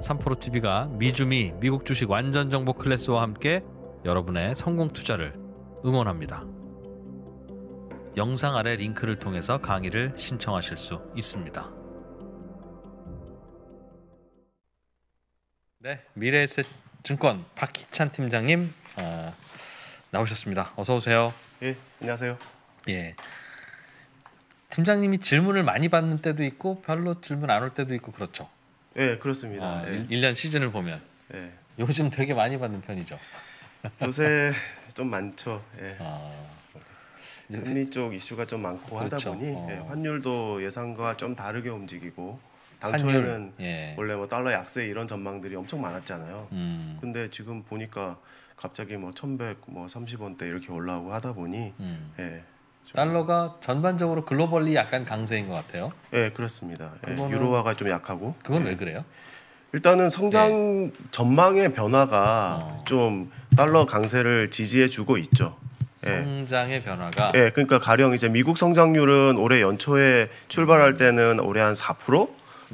삼포로 t v 가 미주미 미국 주식 완전 정보 클래스와 함께 여러분의 성공 투자를 응원합니다. 영상 아래 링크를 통해서 강의를 신청하실 수 있습니다. 네, 미래에셋증권 박희찬 팀장님 어, 나오셨습니다. 어서 오세요. 예, 안녕하세요. 예. 팀장님이 질문을 많이 받는 때도 있고 별로 질문 안 올 때도 있고 그렇죠. 네, 그렇습니다. 아, 네. 예. 1년 시즌을 보면 네. 요즘 되게 많이 받는 편이죠. 요새 좀 많죠. 예. 아, 금리 쪽 이슈가 좀 많고 그렇죠. 하다 보니 어. 예, 환율도 예상과 좀 다르게 움직이고 당초에는 예. 원래 뭐 달러 약세 이런 전망들이 엄청 많았잖아요. 음. 근데 지금 보니까 갑자기 뭐 천백 뭐 삼십 원대 이렇게 올라오고 하다 보니 음. 예, 그렇죠. 달러가 전반적으로 글로벌리 약간 강세인 것 같아요. 예, 그렇습니다. 예, 그거는... 유로화가 좀 약하고. 그건 예. 왜 그래요? 일단은 성장 네. 전망의 변화가 어... 좀 달러 강세를 지지해주고 있죠. 예. 성장의 예. 변화가. 예, 그러니까 가령 이제 미국 성장률은 올해 연초에 출발할 음. 때는 올해 한 4%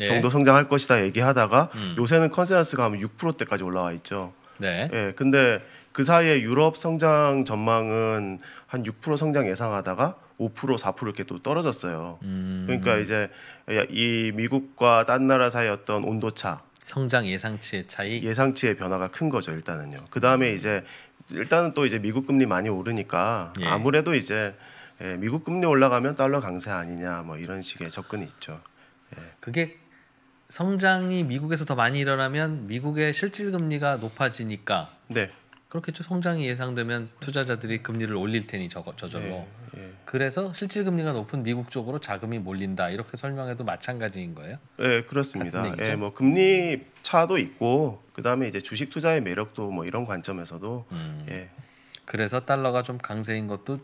정도 성장할 것이다 얘기하다가 음. 요새는 컨센서스가 한 6%대까지 올라와 있죠. 네. 예, 근데 그 사이에 유럽 성장 전망은 한 6% 성장 예상하다가 5% 4% 이렇게 또 떨어졌어요. 음. 그러니까 이제 이 미국과 딴 나라 사이 어떤 온도차 성장 예상치의 차이 예상치의 변화가 큰 거죠 일단은요. 그 다음에 음. 이제 일단은 또 이제 미국 금리 많이 오르니까 예. 아무래도 이제 예, 미국 금리 올라가면 달러 강세 아니냐 뭐 이런 식의 접근이 있죠. 예. 그게 성장이 미국에서 더 많이 일어나면 미국의 실질 금리가 높아지니까 네. 그렇겠죠. 성장이 예상되면 투자자들이 금리를 올릴 테니 저거, 저절로. 예, 예. 그래서 실질 금리가 높은 미국 쪽으로 자금이 몰린다. 이렇게 설명해도 마찬가지인 거예요? 예, 그렇습니다. 예, 뭐 금리 차도 있고 그다음에 이제 주식 투자의 매력도 뭐 이런 관점에서도 음, 예. 그래서 달러가 좀 강세인 것도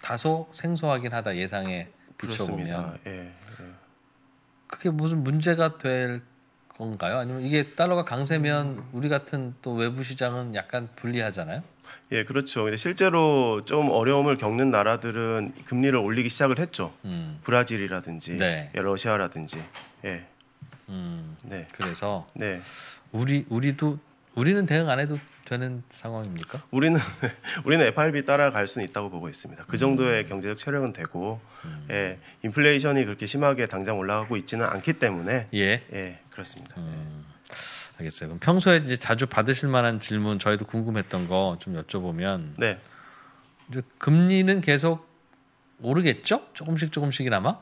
다소 생소하긴 하다 예상에 비춰 보면. 예, 예. 그게 무슨 문제가 될 건가요? 아니면 이게 달러가 강세면 우리 같은 또 외부 시장은 약간 불리하잖아요. 예, 그렇죠. 근데 실제로 좀 어려움을 겪는 나라들은 금리를 올리기 시작을 했죠. 음. 브라질이라든지 네. 예, 러시아라든지. 예. 음, 네. 그래서 네. 우리 우리도 우리는 대응 안 해도 되는 상황입니까? 우리는 우리는 FRB 따라갈 수는 있다고 보고 있습니다. 그 정도의 음. 경제적 체력은 되고 음. 예, 인플레이션이 그렇게 심하게 당장 올라가고 있지는 않기 때문에 예, 예 그렇습니다. 음. 예. 알겠어요. 그럼 평소에 이제 자주 받으실 만한 질문 저희도 궁금했던 거 좀 여쭤보면 네. 이제 금리는 계속 오르겠죠? 조금씩 조금씩이나마?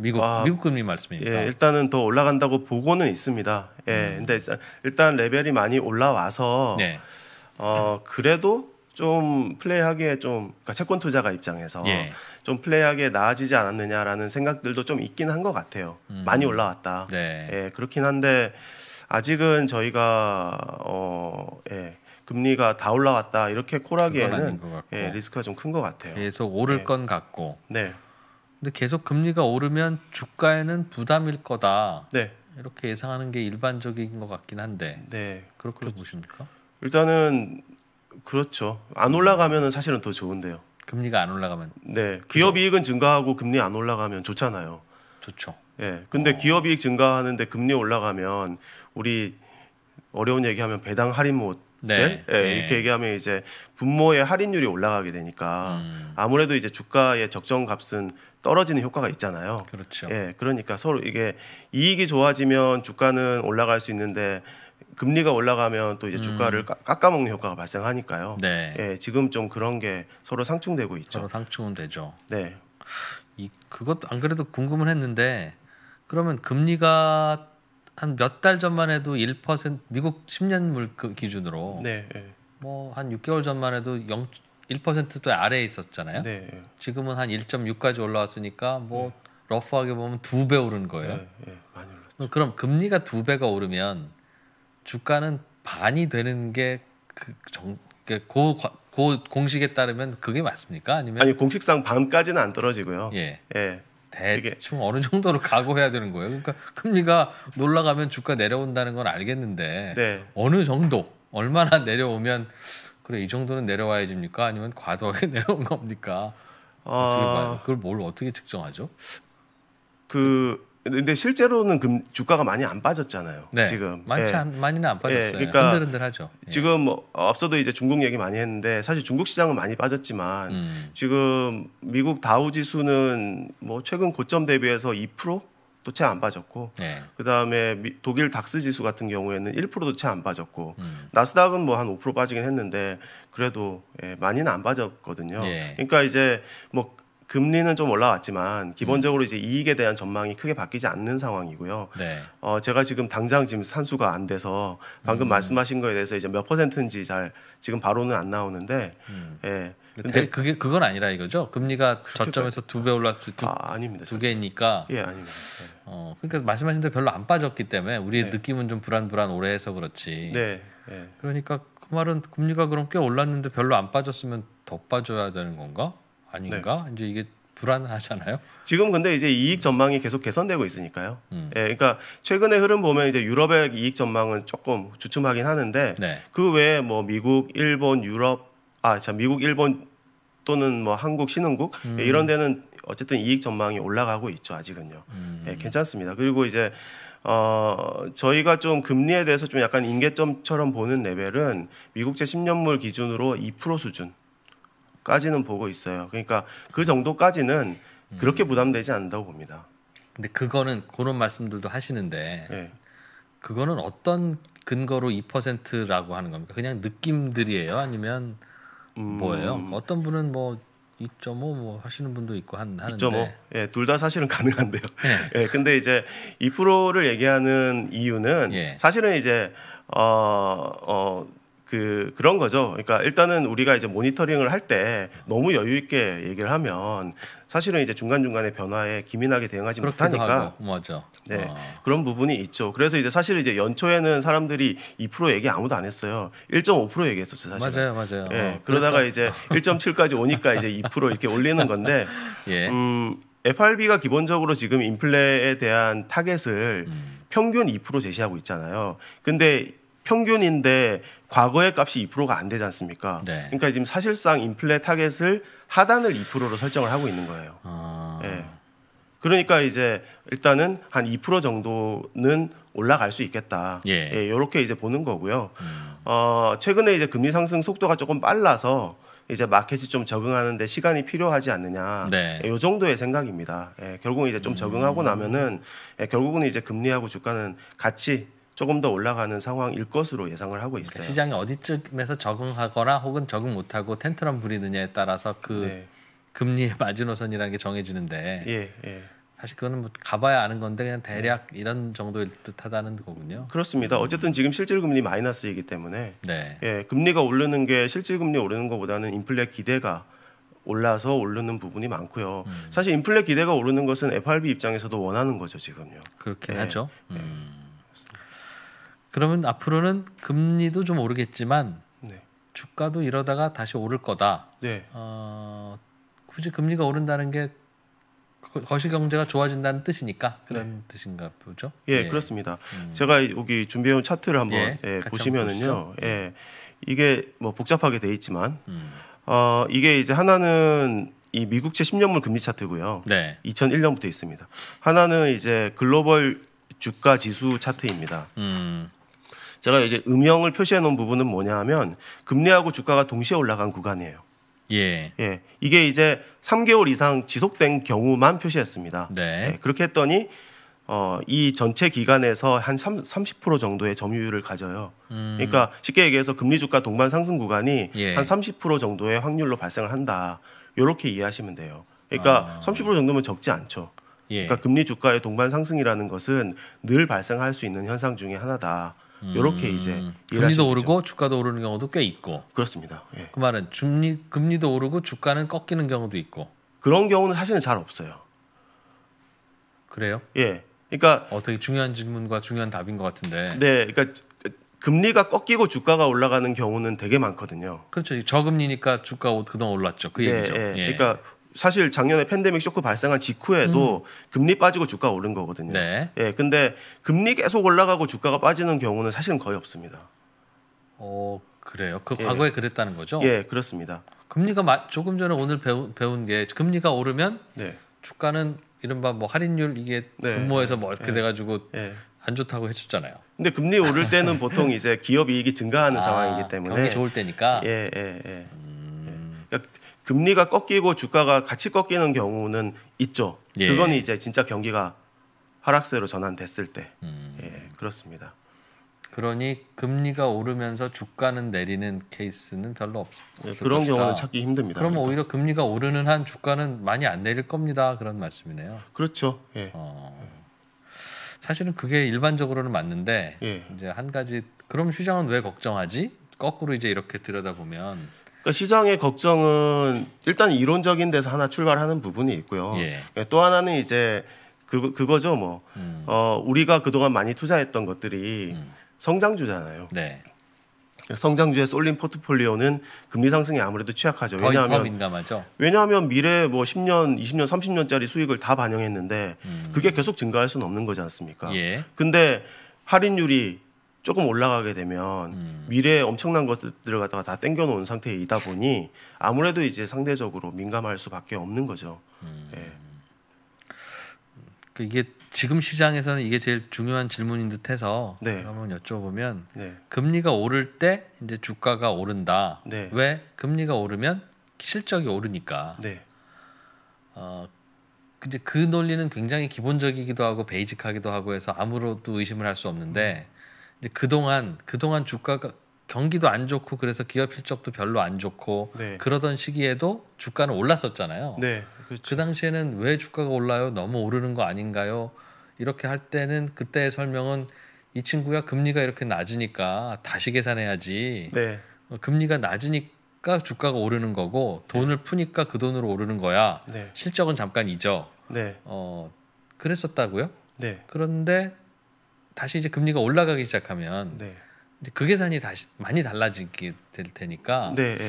미국 아, 미국 금리 말씀입니다. 예, 일단은 더 올라간다고 보고는 있습니다. 예, 음. 근데 일단, 레벨이 많이 올라와서 네. 어 그래도 좀 플레이하기에 좀 그러니까 채권 투자가 입장에서 예. 좀 플레이하기에 나아지지 않았느냐라는 생각들도 좀 있긴 한것 같아요. 음. 많이 올라왔다. 네. 예, 그렇긴 한데 아직은 저희가 어 예. 금리가 다 올라왔다 이렇게 콜하기에는 예, 리스크가 좀 큰 것 같아요. 계속 오를 예. 건 같고. 네. 근데 계속 금리가 오르면 주가에는 부담일 거다. 네. 이렇게 예상하는 게 일반적인 것 같긴 한데. 네. 그렇게 그렇 보십니까? 일단은 그렇죠. 안 올라가면은 사실은 더 좋은데요. 금리가 안 올라가면. 네. 기업 그죠? 이익은 증가하고 금리 안 올라가면 좋잖아요. 좋죠. 예. 네. 근데 어. 기업 이익 증가하는데 금리 올라가면 우리 어려운 얘기하면 배당 할인 못 네. 네. 예, 네. 이렇게 얘기하면 이제 분모의 할인율이 올라가게 되니까 음. 아무래도 이제 주가의 적정 값은 떨어지는 효과가 있잖아요. 그렇죠. 예, 그러니까 서로 이게 이익이 좋아지면 주가는 올라갈 수 있는데 금리가 올라가면 또 이제 음. 주가를 깎아먹는 효과가 발생하니까요. 네. 예, 지금 좀 그런 게 서로 상충되고 있죠. 서로 상충은 되죠. 네. 이 그것 도안 그래도 궁금은 했는데 그러면 금리가 한몇달 전만 해도 1% 미국 10년물 그 기준으로 네, 네. 예. 뭐한 6개월 전만 해도 0 1%도 아래에 있었잖아요. 네. 예. 지금은 한 1.6까지 올라왔으니까 뭐 네. 러프하게 보면 두 배 오른 거예요. 네, 예. 많이 올랐죠. 뭐 그럼 금리가 두 배가 오르면 주가는 반이 되는 게 그 정, 그 고, 고 공식에 따르면 그게 맞습니까? 아니면 아니 공식상 반까지는 안 떨어지고요. 예. 예. 대충 어느 정도로 각오해야 되는 거예요. 그러니까 금리가 놀라가면 주가 내려온다는 건 알겠는데 네. 어느 정도 얼마나 내려오면 그래 이 정도는 내려와야 됩니까 아니면 과도하게 내려온 겁니까? 어... 어떻게 그걸 뭘 어떻게 측정하죠? 그 근데 실제로는 금, 주가가 많이 안 빠졌잖아요. 네, 지금 많지 예. 많이는 안 예, 빠졌어요. 예, 그러니까 흔들흔들하죠. 예. 지금 뭐 앞서도 이제 중국 얘기 많이 했는데 사실 중국 시장은 많이 빠졌지만 음. 지금 미국 다우 지수는 뭐 최근 고점 대비해서 2%도채 안 빠졌고 네. 그다음에 미, 독일 닥스 지수 같은 경우에는 1%도 채 안 빠졌고 음. 나스닥은 뭐 한 5% 빠지긴 했는데 그래도 예, 많이는 안 빠졌거든요. 예. 그러니까 이제 뭐 금리는 좀 올라왔지만 기본적으로 음. 이제 이익에 대한 전망이 크게 바뀌지 않는 상황이고요. 네. 어, 제가 지금 당장 지금 산수가 안 돼서 방금 음. 말씀하신 거에 대해서 이제 몇 퍼센트인지 잘 지금 바로는 안 나오는데 음. 예. 근데 그게 그건 아니라 이거죠. 금리가 저점에서 두 배 올랐을 두, 아, 아닙니다. 두 개니까. 예, 아닙니다. 네. 어, 그러니까 말씀하신 대로 별로 안 빠졌기 때문에 우리의 네. 느낌은 좀 불안불안 오래 해서 그렇지. 네. 네. 그러니까 그 말은 금리가 그럼 꽤 올랐는데 별로 안 빠졌으면 더 빠져야 되는 건가? 아닌가? 네. 이제 이게 불안하잖아요. 지금 근데 이제 이익 전망이 계속 개선되고 있으니까요. 음. 예, 그러니까 최근의 흐름 보면 이제 유럽의 이익 전망은 조금 주춤하긴 하는데 네. 그 외에 뭐 미국, 일본, 유럽 아참 미국, 일본 또는 뭐 한국, 신흥국 예, 음. 예, 이런 데는 어쨌든 이익 전망이 올라가고 있죠 아직은요. 음. 예, 괜찮습니다. 그리고 이제 어, 저희가 좀 금리에 대해서 좀 약간 인계점처럼 보는 레벨은 미국제 10년물 기준으로 2% 수준. 까지는 보고 있어요. 그러니까 그 정도까지는 음. 그렇게 부담되지 않는다고 봅니다. 근데 그거는 그런 말씀들도 하시는데 네. 그거는 어떤 근거로 2%라고 하는 겁니까? 그냥 느낌들이에요? 아니면 음. 뭐예요? 그 어떤 분은 뭐 2.5 뭐 하시는 분도 있고 한 하는데 2.5 예, 둘 다 사실은 가능한데요. 예. 예. 근데 이제 2%를 얘기하는 이유는 예. 사실은 이제 어, 어그 그런 거죠. 그러니까 일단은 우리가 이제 모니터링을 할 때 너무 여유 있게 얘기를 하면 사실은 이제 중간 중간에 변화에 기민하게 대응하지 못하니까 하고, 어, 맞아. 네 아. 그런 부분이 있죠. 그래서 이제 사실 이제 연초에는 사람들이 2% 얘기 아무도 안 했어요. 1.5% 얘기했었죠 사실. 맞아요, 맞아요. 예, 네, 어, 그러다가 그러니 이제 1.7까지 오니까 이제 2% 이렇게 올리는 건데. 예. 음, FRB가 기본적으로 지금 인플레에 대한 타겟을 음. 평균 2% 제시하고 있잖아요. 근데 평균인데 과거의 값이 2%가 안 되지 않습니까? 네. 그러니까 지금 사실상 인플레 타겟을 하단을 2%로 설정을 하고 있는 거예요. 아... 네. 그러니까 이제 일단은 한 2% 정도는 올라갈 수 있겠다. 예. 예, 요렇게 이제 보는 거고요. 음. 어, 최근에 이제 금리 상승 속도가 조금 빨라서 이제 마켓이 좀 적응하는데 시간이 필요하지 않느냐. 네. 예, 요 정도의 생각입니다. 예, 결국 은 이제 좀 적응하고 음. 나면은 예, 결국은 이제 금리하고 주가는 같이 조금 더 올라가는 상황일 것으로 예상을 하고 있어요. 시장이 어디쯤에서 적응하거나 혹은 적응 못하고 텐트럼 부리느냐에 따라서 그 네. 금리의 마지노선이라는 게 정해지는데 예, 예. 사실 그거는 뭐 가봐야 아는 건데 그냥 대략 이런 정도일 듯하다는 거군요. 그렇습니다. 어쨌든 지금 실질 금리 마이너스이기 때문에 네. 예, 금리가 오르는 게 실질 금리 오르는 것보다는 인플레 기대가 올라서 오르는 부분이 많고요. 음. 사실 인플레 기대가 오르는 것은 FRB 입장에서도 원하는 거죠 지금요. 그렇긴 예, 하죠. 예. 음. 그러면 앞으로는 금리도 좀 오르겠지만 네. 주가도 이러다가 다시 오를 거다. 네. 어, 굳이 금리가 오른다는 게 거시 경제가 좋아진다는 뜻이니까 그런 네. 뜻인가 보죠. 예, 예. 그렇습니다. 음. 제가 여기 준비해온 차트를 한번 예, 예, 보시면은요, 예, 이게 뭐 복잡하게 돼 있지만 음. 어, 이게 이제 하나는 이 미국채 10년물 금리 차트고요. 네. 2001년부터 있습니다. 하나는 이제 글로벌 주가 지수 차트입니다. 음. 제가 이제 음영을 표시해 놓은 부분은 뭐냐 하면 금리하고 주가가 동시에 올라간 구간이에요. 예. 예. 이게 이제 3개월 이상 지속된 경우만 표시했습니다. 네. 예, 그렇게 했더니 어, 이 전체 기간에서 한 3, 30% 정도의 점유율을 가져요. 음. 그러니까 쉽게 얘기해서 금리 주가 동반 상승 구간이 예. 한30% 정도의 확률로 발생을 한다. 요렇게 이해하시면 돼요. 그러니까 아. 30% 정도면 적지 않죠. 예. 그러니까 금리 주가의 동반 상승이라는 것은 늘 발생할 수 있는 현상 중의 하나다. 이렇게 음. 이제 금리도 오르고 거죠. 주가도 오르는 경우도 꽤 있고 그렇습니다. 예. 그 말은 금리 금리도 오르고 주가는 꺾이는 경우도 있고 그런 경우는 사실은 잘 없어요. 그래요? 예. 그러니까 어떻게 중요한 질문과 중요한 답인 것 같은데. 네, 그러니까 금리가 꺾이고 주가가 올라가는 경우는 되게 많거든요. 그렇죠. 저금리니까 주가 그동안 올랐죠. 그 네, 얘기죠. 예. 예. 그러니까 사실 작년에 팬데믹 쇼크 발생한 직후에도 음. 금리 빠지고 주가 오른 거거든요. 네. 예, 근데 금리 계속 올라가고 주가가 빠지는 경우는 사실은 거의 없습니다. 어, 그래요. 그 예. 과거에 그랬다는 거죠? 예, 그렇습니다. 금리가 조금 전에 오늘 배우, 배운 게 금리가 오르면 네. 주가는 이른바 뭐 할인율 이게 네. 분모에서 뭐 어떻게 네. 예. 돼가지고 네. 안 좋다고 해줬잖아요. 근데 금리 오를 때는 보통 이제 기업 이익이 증가하는 아, 상황이기 때문에 경기 좋을 때니까. 예, 예, 예. 음... 예. 그러니까 금리가 꺾이고 주가가 같이 꺾이는 경우는 있죠. 예. 그건 이제 진짜 경기가 하락세로 전환됐을 때 음. 예, 그렇습니다. 그러니 금리가 오르면서 주가는 내리는 케이스는 별로 없, 예, 그 것이다. 경우는 찾기 힘듭니다. 그러 그러니까. 오히려 금리가 오르는 한 주가는 많이 안 내릴 겁니다. 그런 말씀이네요. 그렇죠. 예. 어, 사실은 그게 일반적으로는 맞는데 예. 이제 한 가지 그럼 시장은 왜 걱정하지? 거꾸로 이제 이렇게 들여다보면 그러니까 시장의 걱정은 일단 이론적인 데서 하나 출발하는 부분이 있고요. 예. 예. 또 하나는 이제 그, 그거죠 뭐 음. 어, 우리가 그동안 많이 투자했던 것들이 음. 성장주잖아요. 네. 성장주에 쏠린 포트폴리오는 금리 상승에 아무래도 취약하죠. 왜냐하면 왜냐하면 미래 뭐 10년, 20년, 30년짜리 수익을 다 반영했는데 음. 그게 계속 증가할 수는 없는 거지 않습니까? 예. 근데 할인율이 조금 올라가게 되면 음. 미래에 엄청난 것들을 갖다가 다 땡겨놓은 상태이다 보니 아무래도 이제 상대적으로 민감할 수밖에 없는 거죠. 음. 예. 그 이게 지금 시장에서는 이게 제일 중요한 질문인 듯해서 네. 한번 여쭤보면 네. 금리가 오를 때 이제 주가가 오른다. 네. 왜 금리가 오르면 실적이 오르니까. 네. 어, 근데 그 논리는 굉장히 기본적이기도 하고 베이직하기도 하고 해서 아무로도 의심을 할 수 없는데. 음. 그동안 그동안 주가가 경기도 안 좋고 그래서 기업 실적도 별로 안 좋고 네. 그러던 시기에도 주가는 올랐었잖아요. 네, 그렇죠. 그 당시에는 왜 주가가 올라요? 너무 오르는 거 아닌가요? 이렇게 할 때는 그때의 설명은 이 친구야 금리가 이렇게 낮으니까 다시 계산해야지. 네. 어, 금리가 낮으니까 주가가 오르는 거고 돈을 네. 푸니까 그 돈으로 오르는 거야. 네. 실적은 잠깐 잊어. 네. 어, 그랬었다고요? 그런데 다시 이제 금리가 올라가기 시작하면 네. 이제 그 계산이 다시 많이 달라지게 될 테니까 네, 네,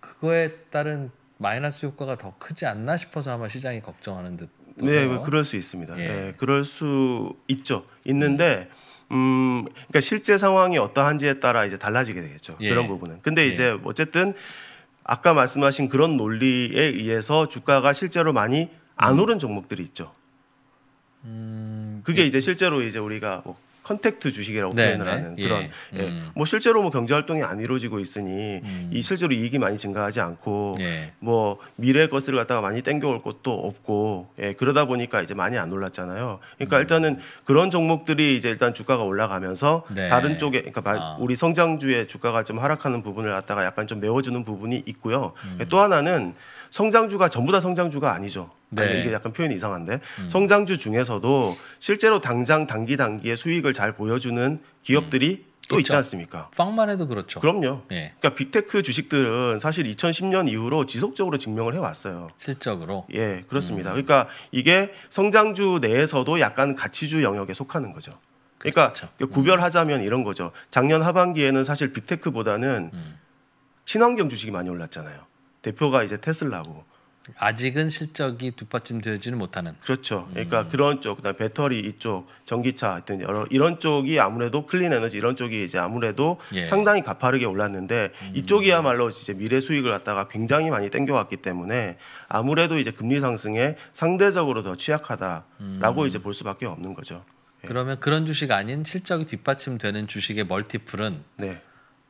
그거에 따른 마이너스 효과가 더 크지 않나 싶어서 아마 시장이 걱정하는 듯. 네, 뭐 그럴 수 있습니다. 예. 네, 그럴 수 있죠. 있는데 음, 그러니까 실제 상황이 어떠한지에 따라 이제 달라지게 되겠죠. 예. 그런 부분은. 근데 예. 이제 예. 어쨌든 아까 말씀하신 그런 논리에 의해서 주가가 실제로 많이 안 오른 종목들이 있죠. 음, 그게 예. 이제 실제로 이제 우리가 뭐 컨택트 주식이라고 네, 표현을 네. 하는 예. 그런 음. 예. 예. 음. 뭐 실제로 뭐 경제 활동이 안 이루어지고 있으니 음. 이 실제로 이익이 많이 증가하지 않고 예. 뭐 미래 의 것을 갖다가 많이 땡겨올 것도 없고 예. 그러다 보니까 이제 많이 안 올랐잖아요. 그러니까 음. 일단은 그런 종목들이 이제 일단 주가가 올라가면서 네. 다른 쪽에 그러니까 아. 우리 성장주의 주가가 좀 하락하는 부분을 갖다가 약간 좀 메워주는 부분이 있고요. 음. 또 하나는 성장주가 전부 다 성장주가 아니죠. 네. 아니, 이게 약간 표현이 이상한데 음. 성장주 중에서도 실제로 당장 단기 단기의 수익을 잘 보여주는 기업들이 음. 또 그렇죠. 있지 않습니까? 빵만 해도 그렇죠. 그럼요. 예. 그러니까 빅테크 주식들은 사실 2010년 이후로 지속적으로 증명을 해왔어요. 실적으로. 예, 그렇습니다. 음. 그러니까 이게 성장주 내에서도 약간 가치주 영역에 속하는 거죠. 그러니까 그렇죠. 음. 구별하자면 이런 거죠. 작년 하반기에는 사실 빅테크보다는 음. 친환경 주식이 많이 올랐잖아요. 대표가 이제 테슬라고 아직은 실적이 뒷받침되지는 못하는. 그렇죠. 음. 그러니까 음. 그런 쪽, 그다음 배터리 이쪽, 전기차 하여튼 여러 이런 쪽이 아무래도 클린 에너지 이런 쪽이 이제 아무래도 예. 상당히 가파르게 올랐는데 음. 이쪽이야말로 이제 미래 수익을 갖다가 굉장히 많이 땡겨왔기 때문에 아무래도 이제 금리 상승에 상대적으로 더 취약하다라고 음. 이제 볼 수밖에 없는 거죠. 예. 그러면 그런 주식 아닌 실적이 뒷받침되는 주식의 멀티플은 네.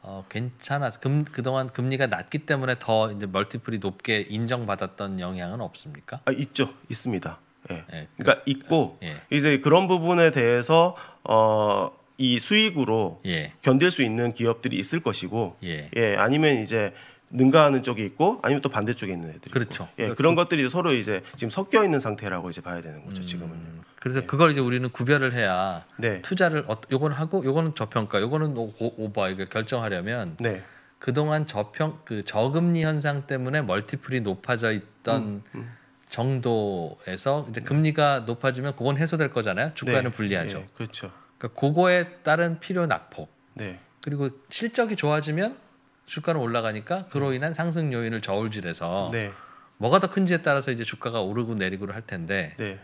어, 괜찮아서 금, 그동안 금리가 낮기 때문에 더 이제 멀티플이 높게 인정받았던 영향은 없습니까? 아 있죠, 있습니다. 예. 예 그, 그러니까 있고 예. 이제 그런 부분에 대해서 어. 이 수익으로 예. 견딜 수 있는 기업들이 있을 것이고, 예, 예 아니면 이제 능가하는 쪽이 있고 아니면 또 반대쪽에 있는 애들이 그렇죠. 있고. 예, 그러니까 그런 그... 것들이 서로 이제 지금 섞여 있는 상태라고 이제 봐야 되는 거죠, 음, 지금은. 그래서 예. 그걸 이제 우리는 구별을 해야 네. 투자를 어, 요거는 하고 요거는 저평가, 요거는 오, 버 이게 결정하려면 네. 그동안 저평 그 저금리 현상 때문에 멀티플이 높아져 있던 음, 음. 정도에서 이제 금리가 높아지면 그건 해소될 거잖아요. 주가는 네. 불리하죠. 예, 그렇죠. 그러니까 그거에 따른 필요 낙폭. 네. 그리고 실적이 좋아지면 주가는 올라가니까 그로 인한 상승 요인을 저울질해서 네. 뭐가 더 큰지에 따라서 이제 주가가 오르고 내리고를 할 텐데 네.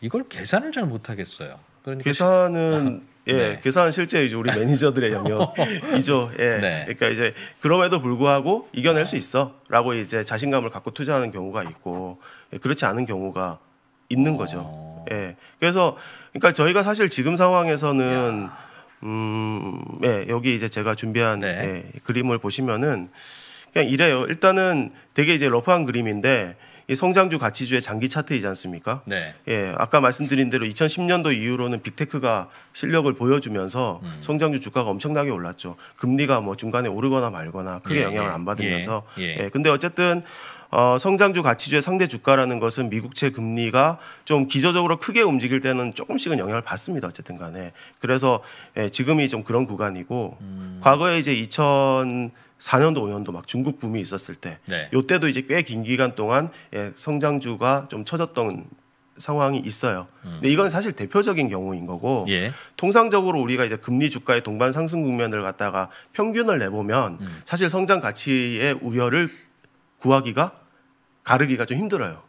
이걸 계산을 잘 못하겠어요. 그러니까 계산은 네. 예, 네. 계산은 실제 이제 우리 매니저들의 영역이죠. 예. 네. 그러니까 이제 그럼에도 불구하고 이겨낼 수 있어라고 이제 자신감을 갖고 투자하는 경우가 있고 예, 그렇지 않은 경우가 있는 거죠. 오. 어. 예. 그래서 그러니까 저희가 사실 지금 상황에서는 야. 음, 예, 여기 이제 제가 준비한 네. 예, 그림을 보시면은 그냥 이래요. 일단은 되게 이제 러프한 그림인데 이 성장주 가치주의 장기 차트이지 않습니까? 네. 예, 아까 말씀드린 대로 2010년도 이후로는 빅테크가 실력을 보여주면서 음. 성장주 주가가 엄청나게 올랐죠. 금리가 뭐 중간에 오르거나 말거나 크게 예, 영향을 예. 안 받으면서. 예, 예. 예, 근데 어쨌든 어, 성장주 가치주의 상대 주가라는 것은 미국채 금리가 좀 기저적으로 크게 움직일 때는 조금씩은 영향을 받습니다. 어쨌든 간에. 그래서 예, 지금이 좀 그런 구간이고 음. 과거에 이제 2000 4년도 5년도 막 중국 붐이 있었을 때, 네. 요때도 이제 꽤 긴 기간 동안 예, 성장주가 좀 처졌던 상황이 있어요. 음. 근데 이건 사실 대표적인 경우인 거고 예. 통상적으로 우리가 이제 금리 주가의 동반 상승 국면을 갖다가 평균을 내보면 음. 사실 성장 가치의 우열을 구하기가 가르기가 좀 힘들어요.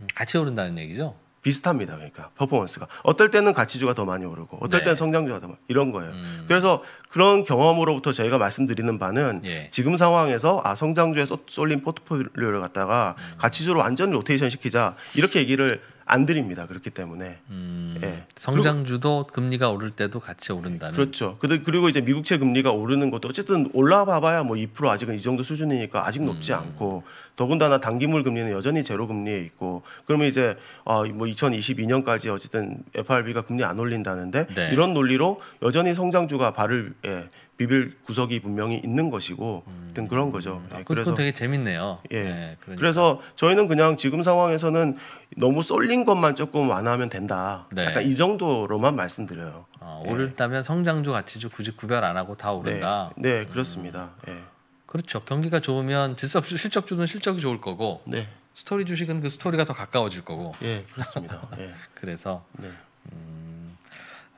음, 같이 오른다는 얘기죠? 비슷합니다. 그러니까 퍼포먼스가 어떨 때는 가치주가 더 많이 오르고 어떨 네. 때는 성장주가 더 많이 이런 거예요. 음. 그래서 그런 경험으로부터 저희가 말씀드리는 바는 예. 지금 상황에서 아 성장주에 쏠린 포트폴리오를 갖다가 음. 가치주로 완전 로테이션 시키자 이렇게 얘기를 안 드립니다. 그렇기 때문에 음, 예. 성장주도 그리고, 금리가 오를 때도 같이 오른다는 그렇죠. 그리고 이제 미국채 금리가 오르는 것도 어쨌든 올라봐봐야 뭐 2% 아직은 이 정도 수준이니까 아직 높지 음. 않고 더군다나 단기물 금리는 여전히 제로 금리에 있고 그러면 이제 어, 뭐 2022년까지 어쨌든 FRB가 금리 안 올린다는데 네. 이런 논리로 여전히 성장주가 발을 예, 비빌 구석이 분명히 있는 것이고 음. 등 그런 거죠. 음. 예, 그래서 되게 재밌네요. 예, 네, 그러니까. 그래서 저희는 그냥 지금 상황에서는 너무 쏠린 것만 조금 완화하면 된다. 네. 약간 이 정도로만 말씀드려요. 아, 오를다면 예. 성장주 가치주 굳이 구별 안 하고 다 네. 오른다. 네, 네 그렇습니다. 음. 예. 그렇죠. 경기가 좋으면 질실없이 실적주는 실적이 좋을 거고 네. 스토리 주식은 그 스토리가 더 가까워질 거고. 예, 그렇습니다. 예. 그래서 네. 음,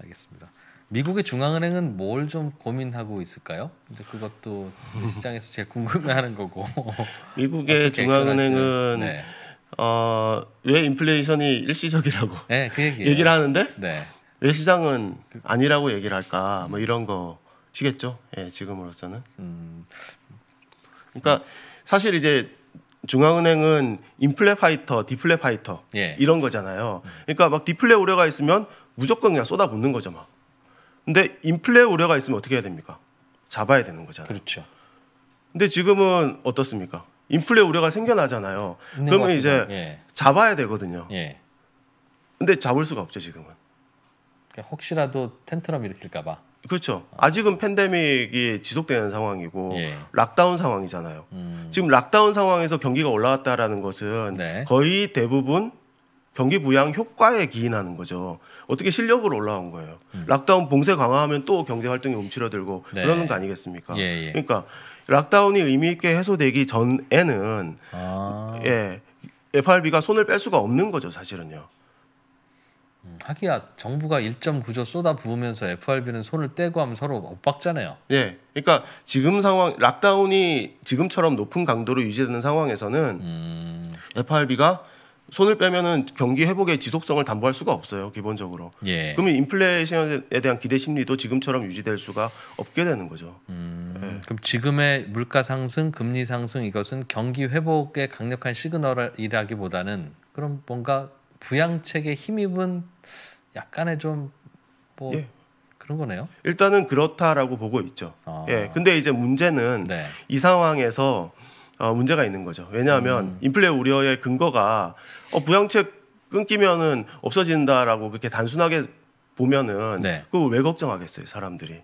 알겠습니다. 미국의 중앙은행은 뭘 좀 고민하고 있을까요? 근데 그것도 시장에서 제일 궁금해하는 거고. 미국의 중앙은행은 네. 어왜 인플레이션이 일시적이라고 네, 그 얘기를 하는데 네. 왜 시장은 아니라고 얘기를 할까 뭐 이런 거시겠죠. 예, 지금으로서는. 음. 그러니까 사실 이제 중앙은행은 인플레 파이터, 디플레 파이터 예. 이런 거잖아요. 그러니까 막 디플레 우려가 있으면 무조건 그냥 쏟아붓는 거죠 막. 근데 인플레 우려가 있으면 어떻게 해야 됩니까? 잡아야 되는 거잖아요. 그렇죠. 근데 지금은 어떻습니까? 인플레 우려가 생겨나잖아요. 그러면 이제 예. 잡아야 되거든요. 예. 근데 잡을 수가 없죠 지금은. 그러니까 혹시라도 텐트럼 일으킬까봐. 그렇죠. 아. 아직은 팬데믹이 지속되는 상황이고 예. 락다운 상황이잖아요. 음. 지금 락다운 상황에서 경기가 올라왔다라는 것은 네. 거의 대부분 경기 부양 효과에 기인하는 거죠. 어떻게 실력으로 올라온 거예요. 음. 락다운 봉쇄 강화하면 또 경제 활동이 움츠러들고 네. 그러는 거 아니겠습니까? 예, 예. 그러니까 락다운이 의미 있게 해소되기 전에는 아. 예, FRB가 손을 뺄 수가 없는 거죠, 사실은요. 음, 하기야 정부가 1.9조 쏟아 부으면서 FRB는 손을 떼고 하면 서로 엇박잖아요. 예. 그러니까 지금 상황 락다운이 지금처럼 높은 강도로 유지되는 상황에서는 음... FRB가 손을 빼면은 경기 회복의 지속성을 담보할 수가 없어요 기본적으로. 예. 그러면 인플레이션에 대한 기대 심리도 지금처럼 유지될 수가 없게 되는 거죠. 음, 예. 그럼 지금의 물가 상승, 금리 상승 이것은 경기 회복에 강력한 시그널이라기보다는 그럼 뭔가 부양책에 힘입은 약간의 좀뭐 예. 그런 거네요. 일단은 그렇다라고 보고 있죠. 아. 예. 근데 이제 문제는 네. 이 상황에서 어, 문제가 있는 거죠. 왜냐하면 음. 인플레 우려의 근거가 어, 부양책 끊기면은 없어진다라고 그렇게 단순하게 보면은 네. 그걸 왜 걱정하겠어요 사람들이.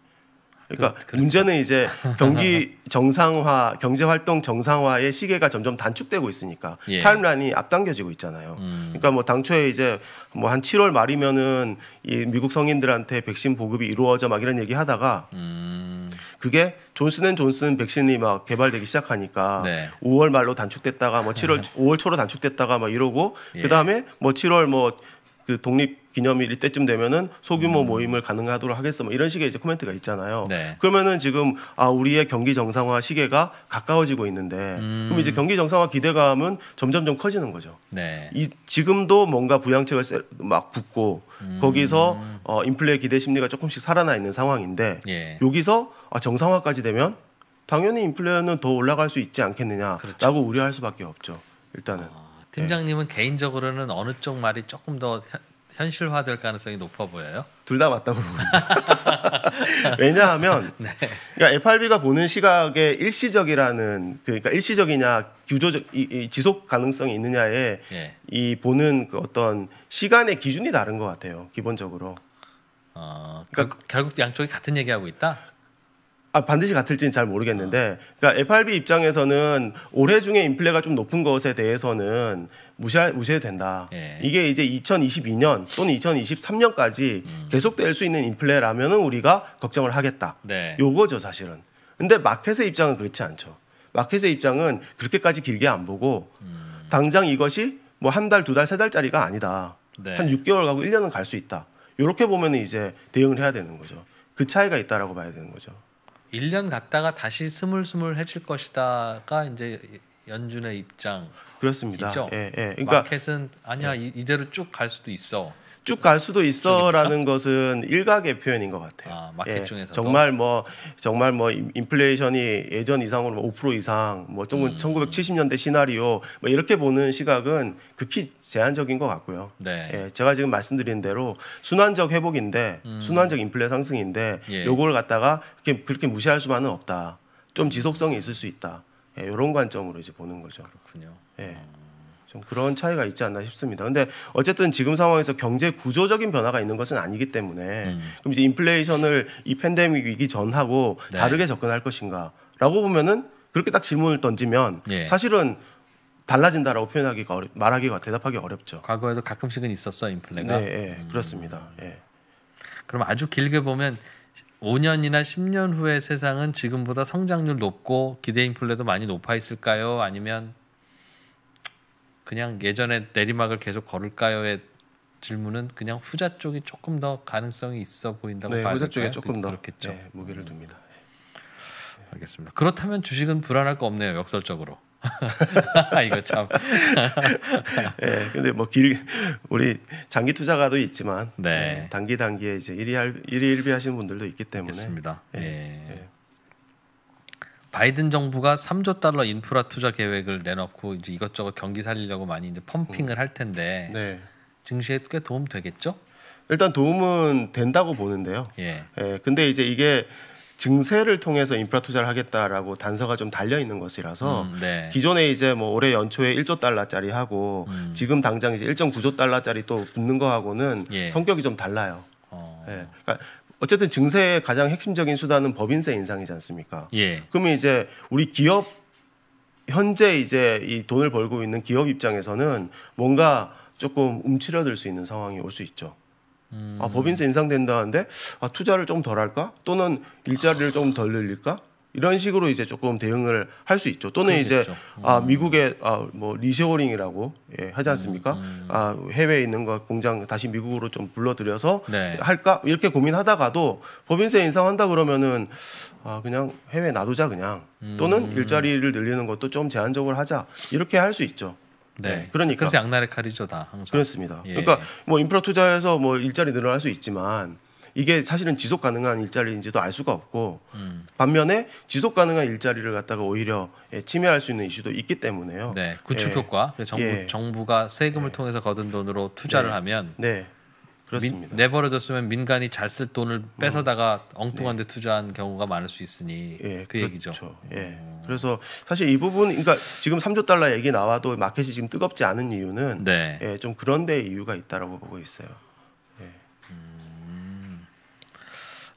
그러니까 그, 그렇죠. 문제는 이제 경기 정상화, 경제 활동 정상화의 시계가 점점 단축되고 있으니까 예. 타임라인이 앞당겨지고 있잖아요. 음. 그러니까 뭐 당초에 이제 뭐 한 7월 말이면은 이 미국 성인들한테 백신 보급이 이루어져 막 이런 얘기 하다가 음. 그게 존슨앤존슨 백신이 막 개발되기 시작하니까 네. 5월 말로 단축됐다가 뭐 7월 5월 초로 단축됐다가 막 이러고 예. 그다음에 뭐 7월 뭐 그 독립 기념일 이때쯤 되면은 소규모 음. 모임을 가능하도록 하겠어 뭐 이런 식의 이제 코멘트가 있잖아요. 네. 그러면은 지금 아 우리의 경기 정상화 시계가 가까워지고 있는데 음. 그럼 이제 음. 경기 정상화 기대감은 점점점 커지는 거죠. 네. 이 지금도 뭔가 부양책을 막 붙고 음. 거기서 어 인플레 기대 심리가 조금씩 살아나 있는 상황인데 예. 여기서 아 정상화까지 되면 당연히 인플레는 더 올라갈 수 있지 않겠느냐라고 그렇죠. 우려할 수밖에 없죠. 일단은 어, 팀장님은 네. 개인적으로는 어느 쪽 말이 조금 더 현실화될 가능성이 높아 보여요? 둘 다 맞다고 보거든요. 왜냐하면 네. 그러니까 FRB가 보는 시각에 일시적이라는 그러니까 일시적이냐 규조적 이, 이 지속 가능성이 있느냐에 네. 이 보는 그 어떤 시간의 기준이 다른 것 같아요. 기본적으로. 어, 그러니까, 그러니까 결국 양쪽이 같은 얘기하고 있다. 아, 반드시 같을지는 잘 모르겠는데, 그러니까 FRB 입장에서는 올해 중에 인플레가 좀 높은 것에 대해서는 무시해, 무시해도 된다. 예. 이게 이제 2022년 또는 2023년까지 음. 계속될 수 있는 인플레라면은 우리가 걱정을 하겠다. 네. 요거죠, 사실은. 근데 마켓의 입장은 그렇지 않죠. 마켓의 입장은 그렇게까지 길게 안 보고, 음. 당장 이것이 뭐 한 달, 두 달, 세 달짜리가 아니다. 네. 한 6개월 가고 1년은 갈 수 있다. 요렇게 보면은 이제 대응을 해야 되는 거죠. 그 차이가 있다라고 봐야 되는 거죠. 1년 갔다가 다시 스물스물해질 것이다가 이제 연준의 입장 그렇습니다. 예, 예. 그러니까 마켓은 아니야 예. 이대로 쭉 갈 수도 있어. 쭉갈 수도 있어라는 그러니까. 것은 일각의 표현인 것 같아요. 아, 마케팅에서 예, 정말 뭐 정말 뭐 인플레이션이 예전 이상으로 5% 뭐 이상 뭐 조금 음, 1970년대 시나리오 뭐 이렇게 보는 시각은 극히 제한적인 것 같고요. 네. 예, 제가 지금 말씀드린 대로 순환적 회복인데 음. 순환적 인플레 상승인데 예. 요걸 갖다가 그렇게, 그렇게 무시할 수만은 없다. 좀 지속성이 있을 수 있다. 예, 이런 관점으로 이제 보는 거죠. 그렇군요. 예. 음. 좀 그런 차이가 있지 않나 싶습니다. 근데 어쨌든 지금 상황에서 경제 구조적인 변화가 있는 것은 아니기 때문에 음. 그럼 이제 인플레이션을 이 팬데믹 위기 전하고 네. 다르게 접근할 것인가라고 보면은 그렇게 딱 질문을 던지면 예. 사실은 달라진다라고 표현하기가 어렵, 말하기가 대답하기 어렵죠. 과거에도 가끔씩은 있었어 인플레가. 네, 예, 음. 그렇습니다. 예. 그럼 아주 길게 보면 5년이나 10년 후의 세상은 지금보다 성장률 높고 기대 인플레도 많이 높아 있을까요? 아니면 그냥 예전에 내리막을 계속 걸을까요의 질문은 그냥 후자 쪽이 조금 더 가능성이 있어 보인다고 네, 봐야 후자 쪽에 조금 그, 더 그렇겠죠. 네, 무게를 둡니다. 네. 알겠습니다. 그렇다면 주식은 불안할 거 없네요. 역설적으로. 이거 참. 예. 네, 근데 뭐 길, 우리 장기 투자가도 있지만 네. 네 단기 단기에 이제 일일 일일비 하시는 분들도 있기 때문에. 그렇습니다. 예. 예. 예. 바이든 정부가 3조 달러 인프라 투자 계획을 내놓고 이제 이것저것 경기 살리려고 많이 이제 펌핑을 할 텐데 네. 증시에 꽤 도움 되겠죠? 일단 도움은 된다고 보는데요. 예. 예. 근데 이제 이게 증세를 통해서 인프라 투자를 하겠다라고 단서가 좀 달려 있는 것이라서 음, 네. 기존에 이제 뭐 올해 연초에 1조 달러짜리 하고 음. 지금 당장 이제 1.9조 달러짜리 또 붙는 거하고는 예. 성격이 좀 달라요. 어. 예. 그러니까 어쨌든 증세의 가장 핵심적인 수단은 법인세 인상이지 않습니까? 예. 그러면 이제 우리 기업 현재 이제 이 돈을 벌고 있는 기업 입장에서는 뭔가 조금 움츠러들수 있는 상황이 올 수 있죠. 음. 아 법인세 인상된다는데 아, 투자를 좀 덜 할까? 또는 일자리를 좀 덜 늘릴까? 이런 식으로 이제 조금 대응을 할 수 있죠. 또는 그렇겠죠. 이제 음. 아 미국의 아뭐 리쇼링이라고 예, 하지 음, 않습니까? 음. 아 해외에 있는 거 공장 다시 미국으로 좀 불러들여서 네. 할까 이렇게 고민하다가도 법인세 인상한다 그러면은 아 그냥 해외 놔두자 그냥 음. 또는 일자리를 늘리는 것도 좀 제한적으로 하자 이렇게 할 수 있죠. 네. 네. 그러니까 그래서 양날의 칼이죠 다 항상. 그렇습니다. 예. 그러니까 뭐 인프라 투자에서뭐 일자리 늘어날 수 있지만 이게 사실은 지속 가능한 일자리인지도 알 수가 없고 음. 반면에 지속 가능한 일자리를 갖다가 오히려 예, 침해할 수 있는 이슈도 있기 때문에요. 네, 구축 예. 효과. 정부 예. 정부가 세금을 예. 통해서 거둔 돈으로 투자를 네. 하면 네. 그렇습니다. 내버려뒀으면 민간이 잘 쓸 돈을 음. 뺏어다가 엉뚱한데 네. 투자한 경우가 많을 수 있으니 예, 그 얘기죠. 그렇죠. 예. 음. 그래서 사실 이 부분, 그러니까 지금 3조 달러 얘기 나와도 마켓이 지금 뜨겁지 않은 이유는 네. 예, 좀 그런데 이유가 있다라고 보고 있어요.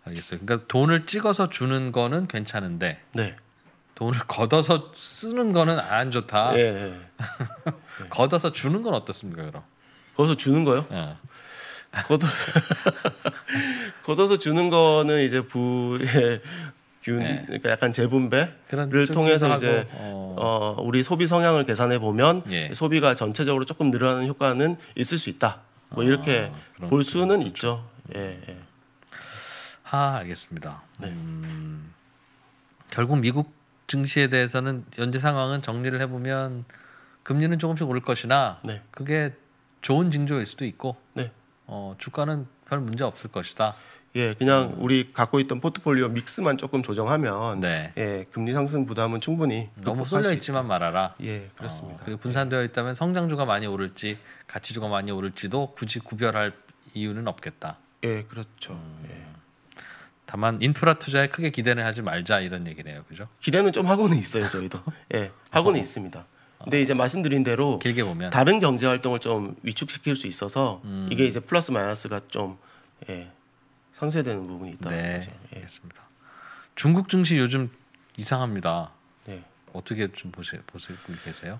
알겠어요. 그러니까 돈을 찍어서 주는 거는 괜찮은데 네. 돈을 걷어서 쓰는 거는 안 좋다. 예, 예. 걷어서 주는 건 어떻습니까, 그럼? 걷어서 주는 거요? 어. 걷어서 걷어서 주는 거는 이제 부의 균, 네. 그러니까 약간 재분배를 통해서 이제 어. 어. 우리 소비 성향을 계산해 보면 예. 소비가 전체적으로 조금 늘어나는 효과는 있을 수 있다. 뭐 이렇게 아, 볼 수는 그렇죠. 있죠. 예, 예. 아 알겠습니다. 네. 음, 결국 미국 증시에 대해서는 연재 상황은 정리를 해보면 금리는 조금씩 오를 것이나 네. 그게 좋은 징조일 수도 있고 네. 어, 주가는 별 문제 없을 것이다. 예, 그냥 음. 우리 갖고 있던 포트폴리오 믹스만 조금 조정하면 네. 예, 금리 상승 부담은 충분히 너무 쏠려 있지만 말아라. 예, 그렇습니다. 어, 그리고 분산되어 있다면 성장주가 많이 오를지 가치주가 많이 오를지도 굳이 구별할 이유는 없겠다. 예, 그렇죠. 음. 예. 다만 인프라 투자에 크게 기대는 하지 말자 이런 얘기네요, 그죠? 기대는 좀 하고는 있어요 저희도. 예, 네, 하고는 어. 있습니다. 아. 근데 이제 말씀드린 대로 길게 보면 다른 경제 활동을 좀 위축시킬 수 있어서 음. 이게 이제 플러스 마이너스가 좀 예, 상쇄되는 부분이 있다는 네, 거죠. 예. 알겠습니다. 중국 증시 요즘 이상합니다. 네. 어떻게 좀 보시, 보시고 계세요?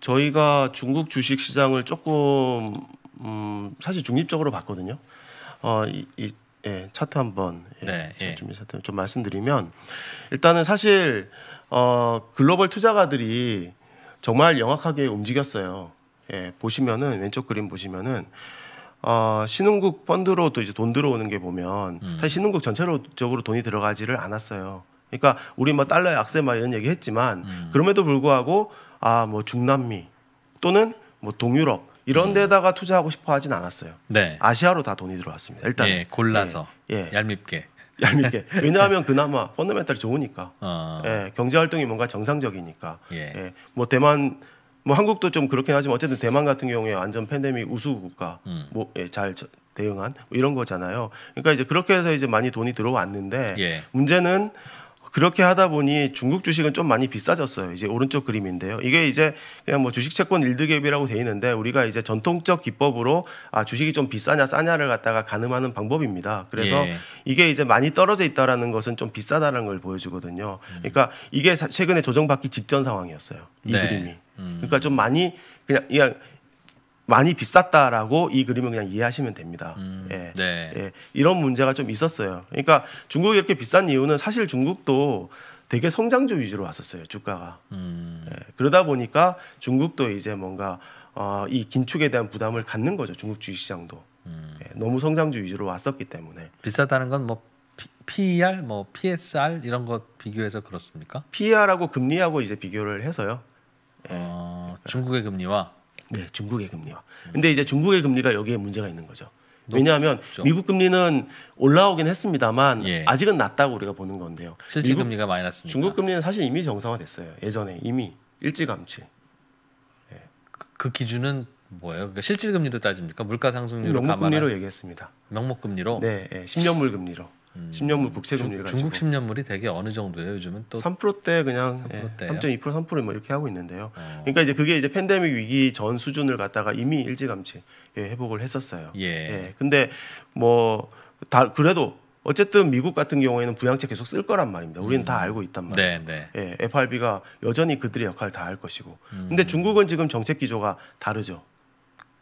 저희가 중국 주식 시장을 조금 음, 사실 중립적으로 봤거든요. 어, 이, 이 예, 차트 한번 예, 네, 예. 준비 차트 좀 말씀드리면 일단은 사실 어, 글로벌 투자가들이 정말 영악하게 움직였어요. 예, 보시면은 왼쪽 그림 보시면은 어, 신흥국 펀드로 도 이제 돈 들어오는 게 보면 음. 사실 신흥국 전체적으로 돈이 들어가지를 않았어요. 그러니까 우리 뭐 달러 약세 막 이런 얘기 했지만 음. 그럼에도 불구하고 아뭐 중남미 또는 뭐 동유럽 이런 데다가 투자하고 싶어 하진 않았어요. 네. 아시아로 다 돈이 들어왔습니다. 일단 예, 골라서 예, 예. 얄밉게. 얄밉게. 왜냐하면 그나마 펀더멘탈이 좋으니까. 어. 예, 경제 활동이 뭔가 정상적이니까. 예. 예. 뭐 대만 뭐 한국도 좀 그렇긴 하지만 어쨌든 대만 같은 경우에 완전 팬데믹 우수 국가 음. 뭐잘 예, 대응한 뭐 이런 거잖아요. 그러니까 이제 그렇게 해서 이제 많이 돈이 들어왔는데 예. 문제는 그렇게 하다 보니 중국 주식은 좀 많이 비싸졌어요. 이제 오른쪽 그림인데요. 이게 이제 그냥 뭐 주식 채권 일드갭이라고 돼 있는데 우리가 이제 전통적 기법으로 아 주식이 좀 비싸냐 싸냐를 갖다가 가늠하는 방법입니다. 그래서 예. 이게 이제 많이 떨어져 있다라는 것은 좀 비싸다라는 걸 보여주거든요. 그러니까 이게 최근에 조정받기 직전 상황이었어요. 이 네. 그림이. 음. 그러니까 좀 많이 그냥 그냥 많이 비쌌다라고 이 그림을 그냥 이해하시면 됩니다. 음, 예, 네. 예, 이런 문제가 좀 있었어요. 그러니까 중국이 이렇게 비싼 이유는 사실 중국도 되게 성장주 위주로 왔었어요 주가가. 음. 예, 그러다 보니까 중국도 이제 뭔가 어, 이 긴축에 대한 부담을 갖는 거죠 중국 주식시장도. 음. 예, 너무 성장주 위주로 왔었기 때문에. 비싸다는 건 뭐 PER, 뭐 PSR e 뭐 이런 것 비교해서 그렇습니까? PER하고 금리하고 이제 비교를 해서요. 예. 어, 중국의 금리와 네, 중국의 금리와. 근데 이제 중국의 금리가 여기에 문제가 있는 거죠. 왜냐하면 높죠. 미국 금리는 올라오긴 했습니다만 예. 아직은 낮다고 우리가 보는 건데요. 실제 미국, 금리가 마이너스니다 중국 금리는 사실 이미 정상화됐어요. 예전에 이미 일찌감치. 예. 그, 그 기준은 뭐예요? 그러니까 실질 금리로 따집니까? 물가 상승률로 명목 감안한... 금리로 얘기했습니다. 명목 금리로? 네, 예. 10년물 금리로. 음. 10년물 국채금리가 중국 10년물이 되게 어느 정도예요? 요즘은 또 3%대 그냥 3%대 예, 3.2% 3%뭐 이렇게 하고 있는데요. 어. 그러니까 이제 그게 이제 팬데믹 위기 전 수준을 갖다가 이미 일찌감치 예, 회복을 했었어요. 예. 예. 근데 뭐 다 그래도 어쨌든 미국 같은 경우에는 부양책 계속 쓸 거란 말입니다. 우리는 음. 다 알고 있단 네, 말이에요. 네, 네. 예, FRB가 여전히 그들의 역할을 다 할 것이고. 음. 근데 중국은 지금 정책 기조가 다르죠.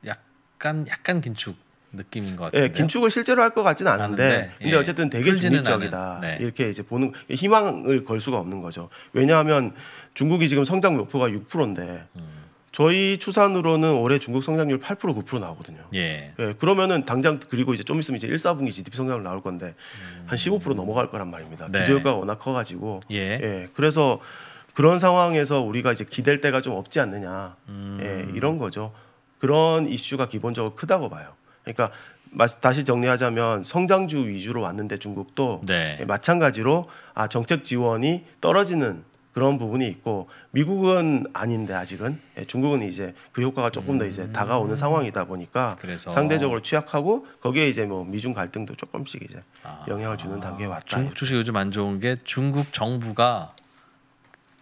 약간 약간 긴축. 느낌인 것 같아요. 예, 긴축을 실제로 할 것 같지는 않은데, 않은데 아, 근데 예. 어쨌든 되게 중립적이다 네. 이렇게 이제 보는 희망을 걸 수가 없는 거죠. 왜냐하면 중국이 지금 성장 목표가 6%인데 음. 저희 추산으로는 올해 중국 성장률 8% 9% 나오거든요. 예. 예. 그러면은 당장 그리고 이제 좀 있으면 이제 1, 사분기 GDP 성장률 나올 건데 음. 한15% 넘어갈 거란 말입니다. 네. 비효율가 워낙 커가지고 예. 예. 그래서 그런 상황에서 우리가 이제 기댈 때가 좀 없지 않느냐 음. 예. 이런 거죠. 그런 이슈가 기본적으로 크다고 봐요. 그러니까 다시 정리하자면 성장주 위주로 왔는데 중국도 네. 예, 마찬가지로 아 정책 지원이 떨어지는 그런 부분이 있고 미국은 아닌데 아직은 예, 중국은 이제 그 효과가 조금 더 이제 음. 다가오는 상황이다 보니까 그래서. 상대적으로 취약하고 거기에 이제 뭐 미중 갈등도 조금씩 이제 아. 영향을 주는 단계에 왔다. 중국 주식 요즘 안 좋은 게 중국 정부가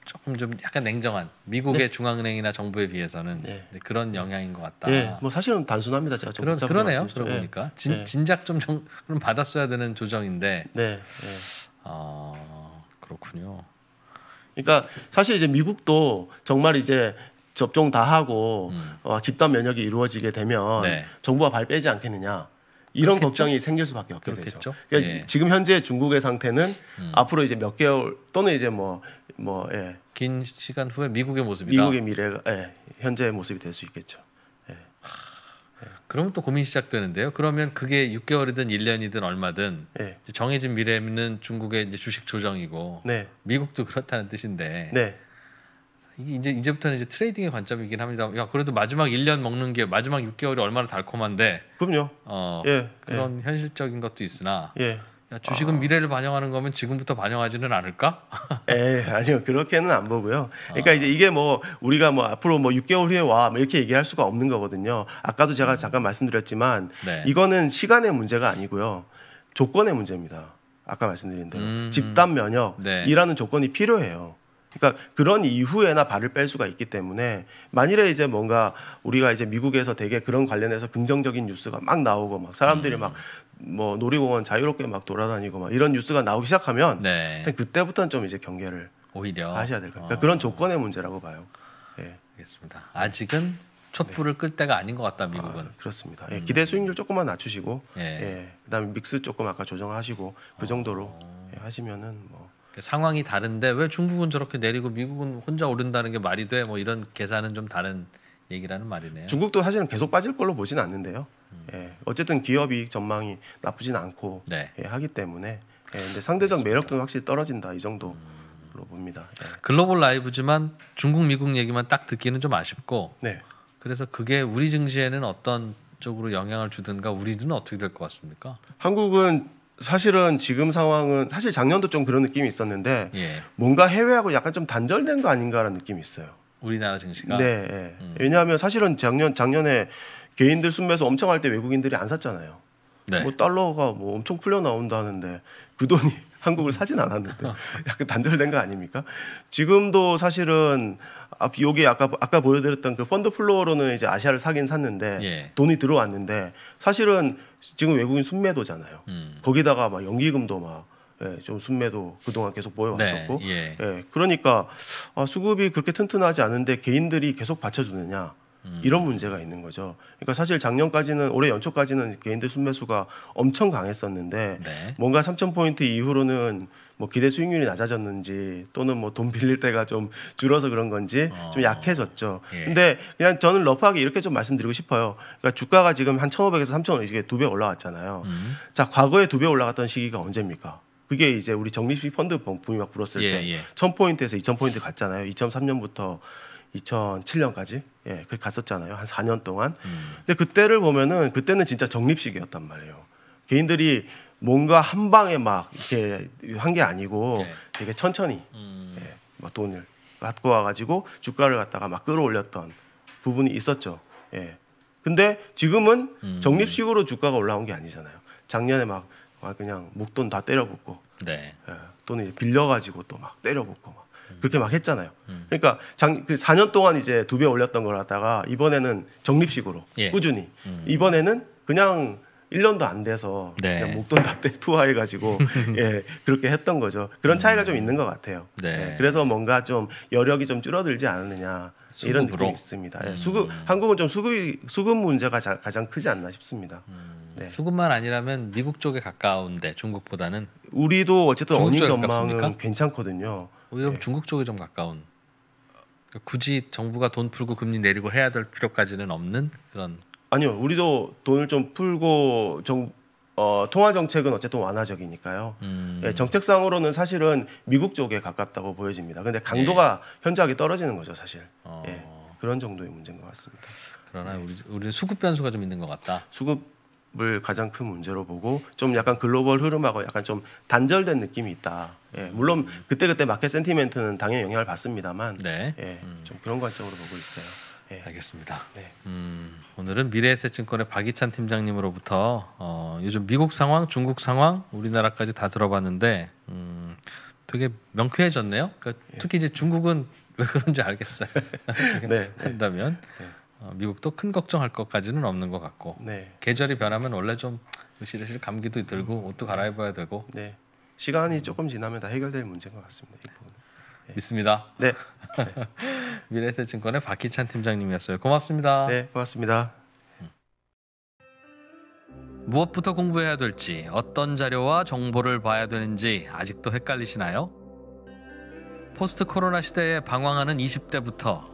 조금 좀 약간 냉정한 미국의 네. 중앙은행이나 정부에 비해서는 네. 그런 영향인 것 같다. 네, 뭐 사실은 단순합니다. 제가 그런 그러네요. 들어 예. 보니까 진, 예. 진작 좀 정, 그럼 받았어야 되는 조정인데. 네. 아 그렇군요. 그러니까 사실 이제 미국도 정말 이제 접종 다 하고 음. 어, 집단 면역이 이루어지게 되면 네. 정부가 발 빼지 않겠느냐. 이런 걱정이 생길 수밖에 없게 그렇겠죠? 되죠. 그러니까 예. 지금 현재 중국의 상태는 음. 앞으로 이제 몇 개월 또는 이제 뭐뭐 뭐, 예. 긴 시간 후에 미국의 모습이다. 미국의 미래가 예. 현재의 모습이 될 수 있겠죠. 예. 하, 그럼 또 고민이 시작되는데요. 그러면 그게 6개월이든 1년이든 얼마든 예. 정해진 미래는 중국의 주식 조정이고 네. 미국도 그렇다는 뜻인데 네. 이제 이제부터는 이제 트레이딩의 관점이긴 합니다. 야 그러니까 그래도 마지막 1년 먹는 게 마지막 6개월이 얼마나 달콤한데. 그럼요. 어 예, 예. 그런 예. 현실적인 것도 있으나. 예. 야 주식은 아... 미래를 반영하는 거면 지금부터 반영하지는 않을까? 에 예, 예. 아니요 그렇게는 안 보고요. 그러니까 아... 이제 이게 뭐 우리가 뭐 앞으로 뭐 6개월 후에 와 뭐 이렇게 얘기할 수가 없는 거거든요. 아까도 제가 음. 잠깐 말씀드렸지만 네. 이거는 시간의 문제가 아니고요 조건의 문제입니다. 아까 말씀드린 대로 음... 집단 면역이라는 네. 조건이 필요해요. 그러니까 그런 이후에나 발을 뺄 수가 있기 때문에 만일에 이제 뭔가 우리가 이제 미국에서 되게 그런 관련해서 긍정적인 뉴스가 막 나오고 막 사람들이 음. 막뭐 놀이공원 자유롭게 막 돌아다니고 막 이런 뉴스가 나오기 시작하면 네. 그때부터는 좀 이제 경계를 오히려 하셔야 될 것 같아요. 그러니까 어. 그런 조건의 문제라고 봐요. 예. 알겠습니다. 아직은 촛불을 네. 끌 때가 아닌 것 같다 미국은. 아, 그렇습니다. 예, 음. 기대 수익률 조금만 낮추시고, 예. 예 그다음에 믹스 조금 아까 조정하시고 그 어. 정도로 어. 예, 하시면은 뭐 상황이 다른데 왜 중국은 저렇게 내리고 미국은 혼자 오른다는 게 말이 돼? 뭐 이런 계산은 좀 다른 얘기라는 말이네요. 중국도 사실은 계속 빠질 걸로 보지는 않는데요. 음. 예, 어쨌든 기업 이익 전망이 나쁘진 않고 네. 예, 하기 때문에 예, 근데 상대적 매력도 확실히 떨어진다 이 정도로 음. 봅니다. 예. 글로벌 라이브지만 중국 미국 얘기만 딱 듣기는 좀 아쉽고 네. 그래서 그게 우리 증시에는 어떤 쪽으로 영향을 주든가 우리는 어떻게 될 것 같습니까? 한국은 사실은 지금 상황은 사실 작년도 좀 그런 느낌이 있었는데 예. 뭔가 해외하고 약간 좀 단절된 거 아닌가라는 느낌이 있어요. 우리나라 증시가. 네. 네. 음. 왜냐하면 사실은 작년 작년에 개인들 순매수 엄청 할 때 외국인들이 안 샀잖아요. 네. 뭐 달러가 뭐 엄청 풀려 나온다는데 그 돈이 한국을 음. 사진 않았는데 약간 단절된 거 아닙니까? 지금도 사실은 여기 아까 아까 보여드렸던 그 펀드 플로어로는 이제 아시아를 사긴 샀는데 예. 돈이 들어왔는데 사실은 지금 외국인 순매도잖아요. 음. 거기다가 막 연기금도 막 예, 좀 순매도 그동안 계속 모여왔었고 네, 예. 예. 그러니까 아, 수급이 그렇게 튼튼하지 않은데 개인들이 계속 받쳐주느냐 음. 이런 문제가 있는 거죠. 그러니까 사실 작년까지는 올해 연초까지는 개인들 순매수가 엄청 강했었는데 네. 뭔가 3천 포인트 이후로는 뭐 기대 수익률이 낮아졌는지 또는 뭐 돈 빌릴 때가 좀 줄어서 그런 건지 어. 좀 약해졌죠. 예. 근데 그냥 저는 러프하게 이렇게 좀 말씀드리고 싶어요. 그러니까 주가가 지금 한 1,500에서 3,000원 이게 두 배 올라왔잖아요. 음. 자, 과거에 두 배 올라갔던 시기가 언제입니까? 그게 이제 우리 정립식 펀드 붐이 막 불었을 예, 때 예. 1000포인트에서 2000포인트 갔잖아요. 2003년부터 2007년까지. 예, 그 갔었잖아요. 한 4년 동안. 음. 근데 그때를 보면은 그때는 진짜 적립식이었단 말이에요. 개인들이 뭔가 한 방에 막 이렇게 한 게 아니고 네. 되게 천천히 음. 예, 막 뭐 돈을 갖고 와가지고 주가를 갖다가 막 끌어올렸던 부분이 있었죠. 예. 근데 지금은 음. 적립식으로 주가가 올라온 게 아니잖아요. 작년에 막, 막 그냥 목돈 다 때려붓고 네. 예, 또는 빌려가지고 또 막 때려붓고 막 그렇게 막 했잖아요. 음. 그러니까 장, 그 4년 동안 이제 두 배 올렸던 걸 갖다가 이번에는 적립식으로 예. 꾸준히 음. 이번에는 그냥 1년도 안 돼서 네. 그냥 목돈 다 때 투하해 가지고 예, 그렇게 했던 거죠. 그런 차이가 음. 좀 있는 것 같아요. 네. 예, 그래서 뭔가 좀 여력이 좀 줄어들지 않느냐 수급으로? 이런 느낌이 있습니다. 네. 음. 예, 수급 한국은 좀 수급 이 수급 문제가 자, 가장 크지 않나 싶습니다. 음. 네. 수급만 아니라면 미국 쪽에 가까운데 중국보다는 우리도 어쨌든 어닝 전망은 괜찮거든요. 오히려 뭐 네. 예. 중국 쪽이 좀 가까운. 그러니까 굳이 정부가 돈 풀고 금리 내리고 해야 될 필요까지는 없는 그런. 아니요, 우리도 돈을 좀 풀고 정 어, 통화 정책은 어쨌든 완화적이니까요. 음. 예, 정책상으로는 사실은 미국 쪽에 가깝다고 보여집니다. 근데 강도가 예. 현저하게 떨어지는 거죠, 사실. 어. 예, 그런 정도의 문제인 것 같습니다. 그러나 네. 우리 우리 수급 변수가 좀 있는 것 같다. 수급 을 가장 큰 문제로 보고 좀 약간 글로벌 흐름하고 약간 좀 단절된 느낌이 있다. 예, 물론 그때 그때 마켓 센티멘트는 당연히 영향을 받습니다만, 네. 예, 음. 좀 그런 관점으로 보고 있어요. 예. 알겠습니다. 네. 음, 오늘은 미래에셋증권의 박희찬 팀장님으로부터 어, 요즘 미국 상황, 중국 상황, 우리나라까지 다 들어봤는데 음, 되게 명쾌해졌네요. 그러니까 예. 특히 이제 중국은 왜 그런지 알겠어요. 네, 한다면. 네. 어, 미국도 큰 걱정할 것까지는 없는 것 같고 네. 계절이 변하면 원래 좀 으실으실 감기도 들고 옷도 갈아입어야 되고 네. 시간이 조금 지나면 다 해결될 문제인 것 같습니다. 네. 믿습니다. 네. 미래세증권의 박희찬 팀장님이었어요. 고맙습니다. 네, 고맙습니다. 음. 무엇부터 공부해야 될지, 어떤 자료와 정보를 봐야 되는지 아직도 헷갈리시나요? 포스트 코로나 시대에 방황하는 20대부터